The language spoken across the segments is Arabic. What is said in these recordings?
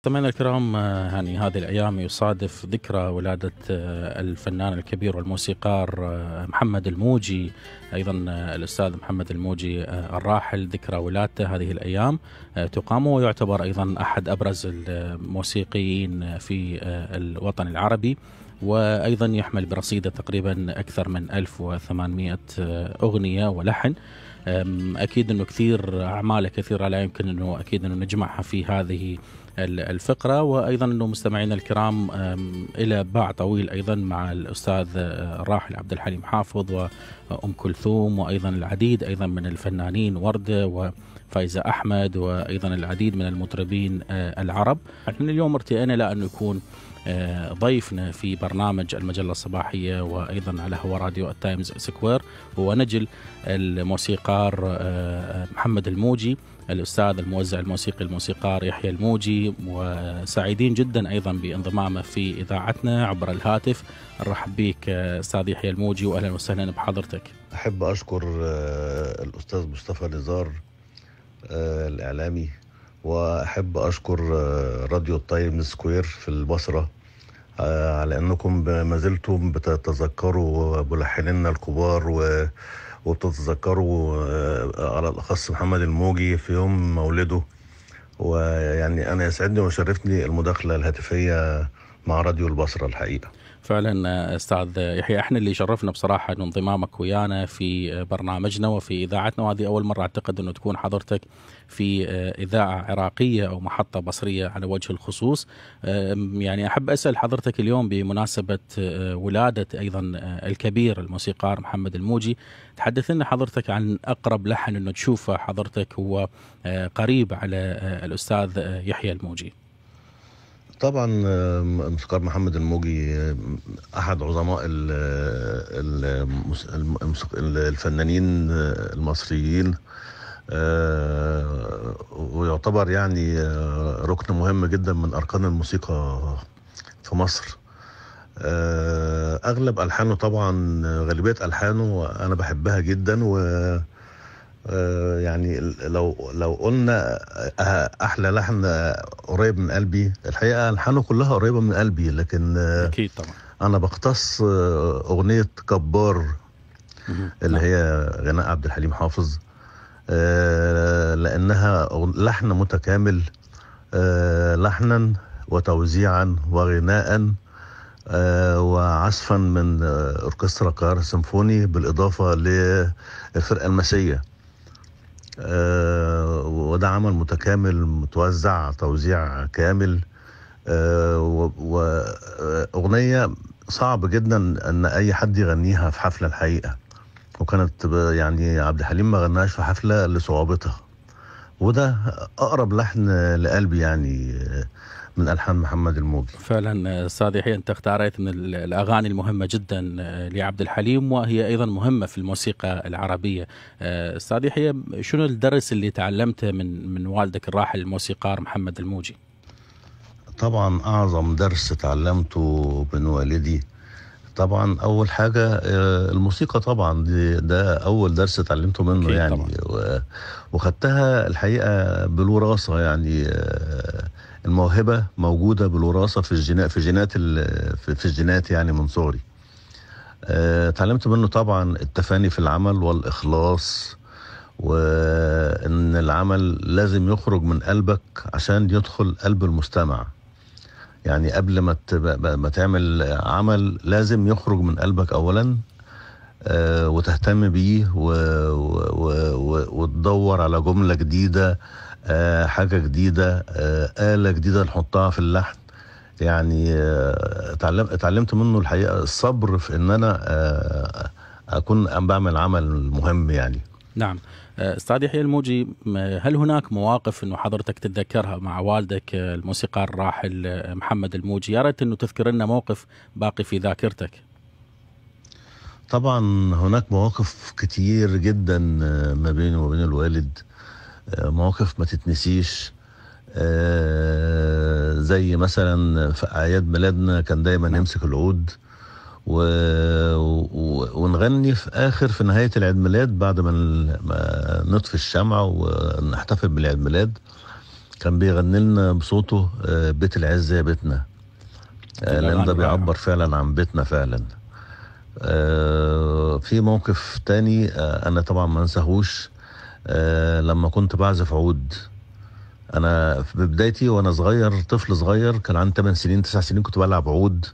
مستمعينا الكرام يعني هذه الايام يصادف ذكرى ولاده آه، الفنان الكبير والموسيقار آه، محمد الموجي ايضا الاستاذ محمد الموجي الراحل ذكرى ولادته هذه الايام تقام ويعتبر ايضا احد ابرز الموسيقيين في الوطن العربي وأيضا يحمل برصيده تقريبا أكثر من 1800 أغنية ولحن أكيد أنه كثير أعماله كثيرة لا يمكن أنه أكيد أنه نجمعها في هذه الفقرة وأيضا أنه مستمعينا الكرام إلى باع طويل أيضا مع الأستاذ الراحل أه، عبد الحليم حافظ وأم كلثوم وأيضا العديد أيضا من الفنانين وردة و فايزة أحمد وأيضا العديد من المطربين أه، العرب نحن اليوم ارتئينا لأنه يكون آه، ضيفنا في برنامج المجلة الصباحية وأيضا على هو راديو التايمز سكوير هو نجل الموسيقار آه، آه، محمد الموجي الأستاذ الموزع الموسيقي الموسيقار يحيى الموجي وسعيدين جدا أيضا بانضمامه في إذاعتنا عبر الهاتف نرحب بك أستاذ يحيى الموجي وأهلا وسهلا بحضرتك أحب أشكر الأستاذ مصطفى نزار الإعلامي وأحب أشكر راديو تايم سكوير في البصرة آه، على انكم ما زلتم بتتذكروا ملحنينا الكبار و وبتتذكروا آه، على الاخص محمد الموجي في يوم مولده ويعني انا يسعدني وشرفني المداخله الهاتفيه مع راديو البصره الحقيقه فعلا آه، استاذ يحيى احنا اللي شرفنا بصراحه انه انضمامك ويانا في آه، برنامجنا وفي اذاعتنا وهذه اول مره اعتقد انه تكون حضرتك في آه، اذاعه عراقيه او محطه بصريه على وجه الخصوص يعني احب اسال حضرتك اليوم بمناسبه ولاده ايضا الكبير الموسيقار محمد الموجي تحدث لنا حضرتك عن اقرب لحن انه تشوفه حضرتك هو قريب على الاستاذ يحيى الموجي طبعا موسيقار محمد الموجي احد عظماء الفنانين آه، المصريين آه، ويعتبر يعني آه، ركن مهم جدا من اركان الموسيقى في مصر اغلب الحانه طبعا غالبيه الحانه انا بحبها جدا و آه، يعني لو لو قلنا آه، احلى لحن آه، قريب من قلبي الحقيقه الحانه كلها قريبه من قلبي لكن اكيد طبعا انا بختص اغنيه كبار اللي نعم. هي غناء عبد الحليم حافظ لانها لحن متكامل لحنا وتوزيعا وغناء وعزفا من اوركسترا قاهره سيمفوني بالاضافه للفرقه المسيه آه، وده عمل متكامل متوزع توزيع كامل آه، وأغنية آه، صعب جدا أن أي حد يغنيها في حفلة الحقيقة وكانت يعني عبد الحليم ما غناش في حفلة لصعوبتها وده أقرب لحن لقلبي يعني من الحان محمد الموجي فعلا استاذ آه، يحيى انت اختاريت من الاغاني المهمه جدا آه، لعبد الحليم وهي ايضا مهمه في الموسيقى العربيه استاذ آه، يحيى شنو الدرس اللي تعلمته من من والدك الراحل الموسيقار محمد الموجي طبعا اعظم درس تعلمته من والدي طبعا اول حاجه الموسيقى طبعا دي ده اول درس اتعلمته منه يعني وخدتها الحقيقه بالوراثه يعني الموهبه موجوده بالوراثه في الجينات في جينات في الجينات يعني من صغري آه، اتعلمت منه طبعا التفاني في العمل والاخلاص وان العمل لازم يخرج من قلبك عشان يدخل قلب المستمع يعني قبل ما ما تعمل عمل لازم يخرج من قلبك اولا آه، وتهتم بيه وتدور على جمله جديده آه، حاجه جديده آه، اله جديده نحطها في اللحن يعني آه، اتعلمت منه الحقيقه الصبر في ان انا اكون عم بعمل عمل مهم يعني نعم استاذ يحيى الموجي هل هناك مواقف انه حضرتك تتذكرها مع والدك الموسيقار الراحل محمد الموجي يا ريت انه تذكر لنا موقف باقي في ذاكرتك طبعا هناك مواقف كتير جدا ما بيني وبين الوالد آه، مواقف ما تتنسيش آه، زي مثلا في اعياد ميلادنا كان دايما نعم. يمسك العود و... و... ونغني في اخر في نهايه العيد ميلاد بعد ما, ما نطفي الشمعه ونحتفل بالعيد ميلاد كان بيغني لنا بصوته آه، بيت العز يا بيتنا لان ده بيعبر فعلا عن بيتنا فعلا في موقف تاني انا طبعا ما انساهوش آه، لما كنت بعزف عود انا في بدايتي وانا صغير طفل صغير كان عندي 8 سنين 9 سنين كنت بلعب عود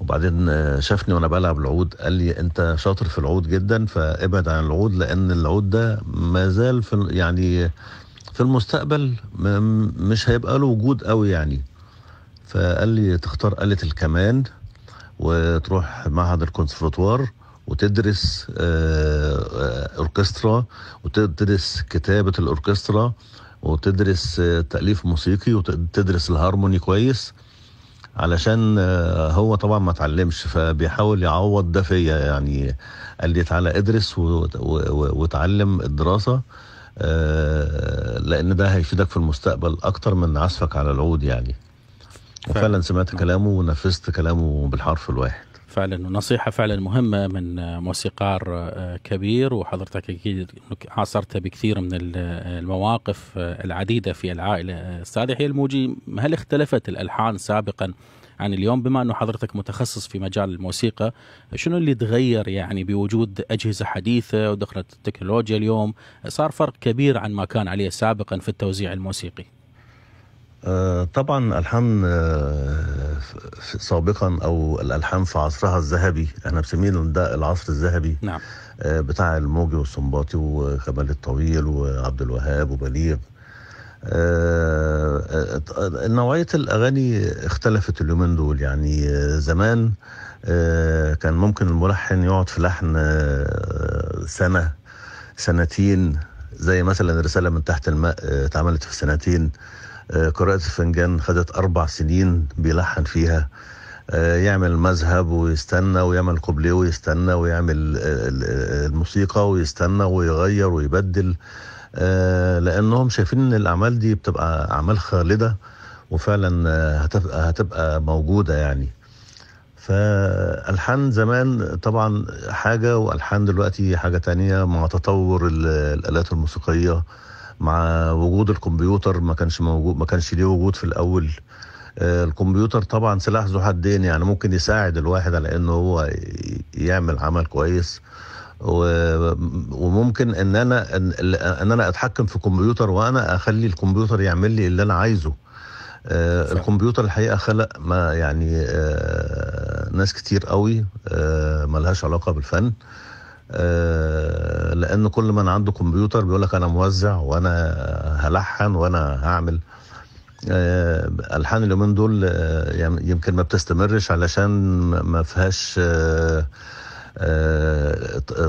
وبعدين آه، شافني وانا بلعب العود قال لي انت شاطر في العود جدا فابعد عن العود لان العود ده ما زال في يعني في المستقبل مش هيبقى له وجود قوي يعني فقال لي تختار آلة الكمان وتروح معهد الكونسرفتوار وتدرس آه، آه، اوركسترا وتدرس كتابه الاوركسترا وتدرس آه، تاليف موسيقي وتدرس الهارموني كويس علشان هو طبعا ما اتعلمش فبيحاول يعوض ده فيا يعني قال لي تعالى ادرس وتعلم الدراسه لان ده هيفيدك في المستقبل اكتر من عزفك على العود يعني وفعلا سمعت كلامه ونفذت كلامه بالحرف الواحد فعلا نصيحة فعلا مهمة من موسيقار آه، كبير وحضرتك أكيد عاصرت بكثير من آه، المواقف آه، العديدة في العائلة أستاذ يحيى الموجي هل اختلفت الألحان سابقا عن اليوم بما أنه حضرتك متخصص في مجال الموسيقى شنو اللي تغير يعني بوجود أجهزة حديثة ودخلت التكنولوجيا اليوم صار فرق كبير عن ما كان عليه سابقا في التوزيع الموسيقي آه، طبعا الحان آه، سابقا او الالحان في عصرها الذهبي احنا بنسميه ده العصر الذهبي نعم آه، بتاع الموجي والسنباطي وكمال الطويل وعبد الوهاب وبليغ نوعية الأغاني اختلفت اليومين دول يعني زمان كان ممكن الملحن يقعد في لحن سنة سنتين زي مثلا رسالة من تحت الماء اتعملت في سنتين قراءة الفنجان خدت أربع سنين بيلحن فيها آه، يعمل مذهب ويستنى ويعمل كوبليه ويستنى ويعمل الموسيقى ويستنى ويغير ويبدل آه، لأنهم شايفين إن الأعمال دي بتبقى أعمال خالدة وفعلا آه، هتبقى, هتبقى موجودة يعني فالحان زمان طبعا حاجة والحان دلوقتي حاجة تانية مع تطور الآلات الموسيقية مع وجود الكمبيوتر ما كانش موجود ما كانش ليه وجود في الاول آه، الكمبيوتر طبعا سلاح ذو حدين يعني ممكن يساعد الواحد على انه هو يعمل عمل كويس وممكن ان انا ان انا اتحكم في كمبيوتر وانا اخلي الكمبيوتر يعمل لي اللي انا عايزه آه، صح. الكمبيوتر الحقيقه خلق ما يعني آه، ناس كتير قوي آه ملهاش علاقه بالفن آه، لان كل من عنده كمبيوتر بيقول لك انا موزع وانا هلحن وانا هعمل آه، الحان اليومين دول آه، يعني يمكن ما بتستمرش علشان ما فيهاش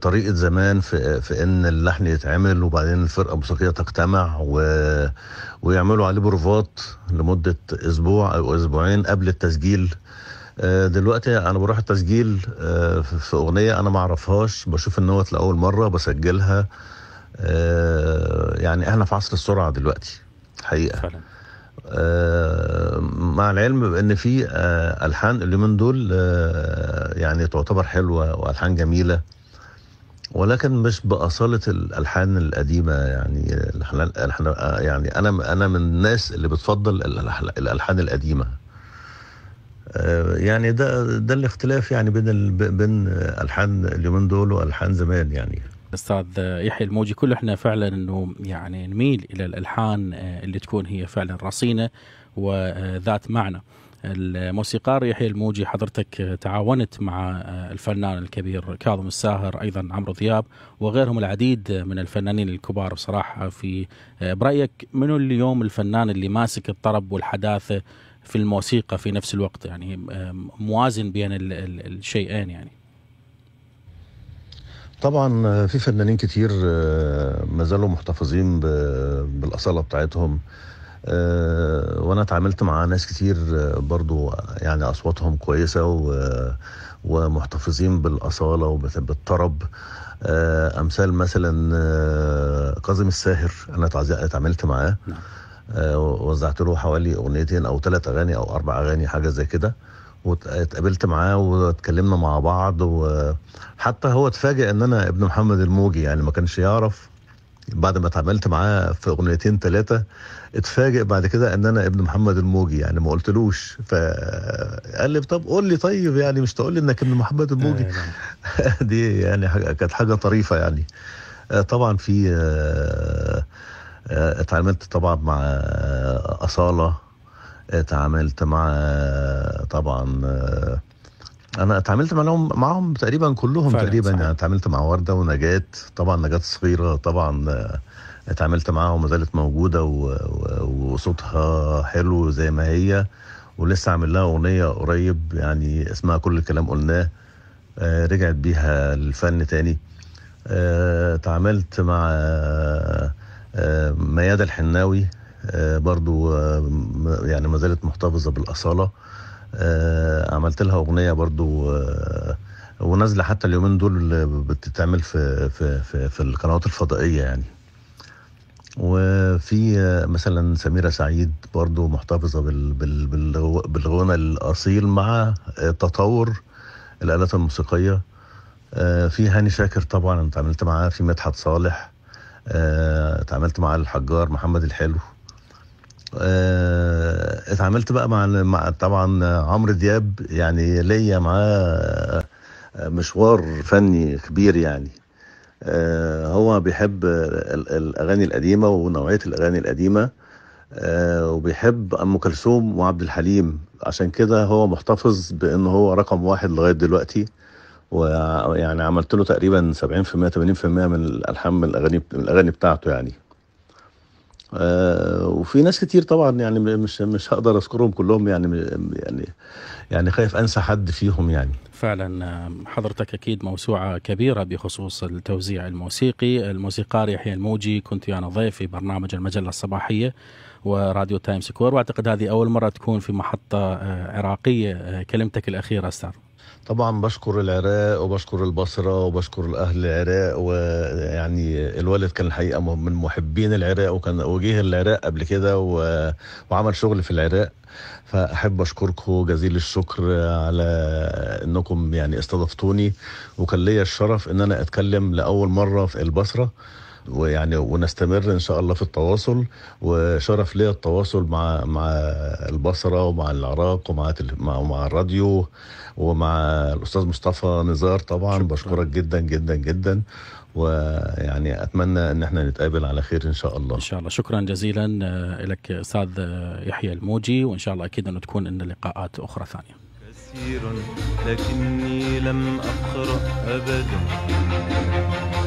طريقة زمان في, في إن اللحن يتعمل وبعدين الفرقة الموسيقية تجتمع و... ويعملوا عليه بروفات لمدة أسبوع أو أسبوعين قبل التسجيل آه، دلوقتي انا بروح التسجيل آه، في اغنيه انا ما اعرفهاش بشوف النوت لاول مره بسجلها آه، يعني احنا في عصر السرعه دلوقتي الحقيقه فعلا. مع العلم بان في الحان اليومين دول يعني تعتبر حلوه والحان جميله ولكن مش باصاله الالحان القديمه يعني احنا يعني انا انا من الناس اللي بتفضل الالحان القديمه آه، يعني ده ده الاختلاف يعني بين بين الحان اليومين دول والحان زمان يعني استاذ يحيى الموجي كل احنا فعلا انه يعني نميل الى الالحان آه، اللي تكون هي فعلا رصينه وذات معنى الموسيقار يحيى الموجي حضرتك تعاونت مع آه، الفنان الكبير كاظم الساهر ايضا عمرو ثياب وغيرهم العديد من الفنانين الكبار بصراحه في برايك منو اليوم الفنان اللي ماسك الطرب والحداثه في الموسيقى في نفس الوقت يعني موازن بين الشيئين يعني طبعا آه، في فنانين كتير آه، ما زالوا محتفظين بالاصاله بتاعتهم آه، وانا اتعاملت مع ناس كتير برضو يعني اصواتهم كويسه ومحتفظين بالاصاله وبالطرب امثال مثلا كاظم الساهر انا اتعاملت معاه نعم. آه، وزعت له حوالي اغنيتين او ثلاث اغاني او اربع اغاني حاجه زي كده واتقابلت معاه واتكلمنا مع بعض وحتى هو اتفاجئ ان انا ابن محمد الموجي يعني ما كانش يعرف بعد ما اتعاملت معاه في اغنيتين ثلاثه اتفاجئ بعد كده ان انا ابن محمد الموجي يعني ما قلتلوش فقال لي طب قول لي طيب يعني مش تقول لي انك ابن محمد الموجي أيوة. دي يعني كانت حاجه طريفه يعني آه، طبعا في آه، آه، اتعاملت طبعا مع آه، أصالة اتعاملت مع آه، طبعا انا اتعاملت معاهم معاهم تقريبا كلهم تقريبا صحيح. يعني اتعاملت مع ورده ونجاه طبعا نجاه صغيره طبعا اتعاملت معاها وما زالت موجوده وصوتها حلو زي ما هي ولسه عامل لها اغنيه قريب يعني اسمها كل الكلام قلناه رجعت بيها الفن تاني اتعاملت مع آه، ميادة الحناوي آه، برضو آه، يعني ما زالت محتفظة بالأصالة عملت لها أغنية برضو ونازلة حتى اليومين دول بتتعمل في, في, في, في القنوات الفضائية يعني وفي مثلا سميرة سعيد برضو محتفظة بالغنى الأصيل مع تطور الآلات الموسيقية في هاني شاكر طبعا انت عملت معاه في مدحت صالح آه، اتعاملت مع الحجار محمد الحلو آه، اتعاملت بقى مع, مع طبعا عمرو دياب يعني ليا معاه آه، مشوار فني كبير يعني هو بيحب الاغاني القديمه ونوعيه الاغاني القديمه وبيحب ام كلثوم وعبد الحليم عشان كده هو محتفظ بان هو رقم واحد لغايه دلوقتي ويعني عملت له تقريبا 70% 80% من الالحان من الاغاني من الاغاني بتاعته يعني آه، وفي ناس كتير طبعا يعني مش مش هقدر اذكرهم كلهم يعني يعني يعني خايف انسى حد فيهم يعني فعلا آه، حضرتك اكيد موسوعه كبيره بخصوص التوزيع الموسيقي الموسيقار يحيى الموجي كنت انا ضيف في برنامج المجله الصباحيه وراديو تايم سكوير واعتقد هذه اول مره تكون في محطه آه، عراقيه كلمتك الاخيره استاذ طبعا بشكر العراق وبشكر البصره وبشكر اهل العراق ويعني الوالد كان الحقيقه من محبين العراق وكان وجه العراق قبل كده و... وعمل شغل في العراق فاحب اشكركم جزيل الشكر على انكم يعني استضفتوني وكان ليا الشرف ان انا اتكلم لاول مره في البصره ويعني ونستمر ان شاء الله في التواصل وشرف ليا التواصل مع مع البصره ومع العراق ومع مع, مع الراديو ومع الاستاذ مصطفى نزار طبعا شكرا. بشكرك جدا جدا جدا ويعني اتمنى ان احنا نتقابل على خير ان شاء الله ان شاء الله شكرا جزيلا آه، لك استاذ آه، يحيى الموجي وان شاء الله اكيد انه تكون لنا لقاءات اخرى ثانيه كثير لكني لم اقرا ابدا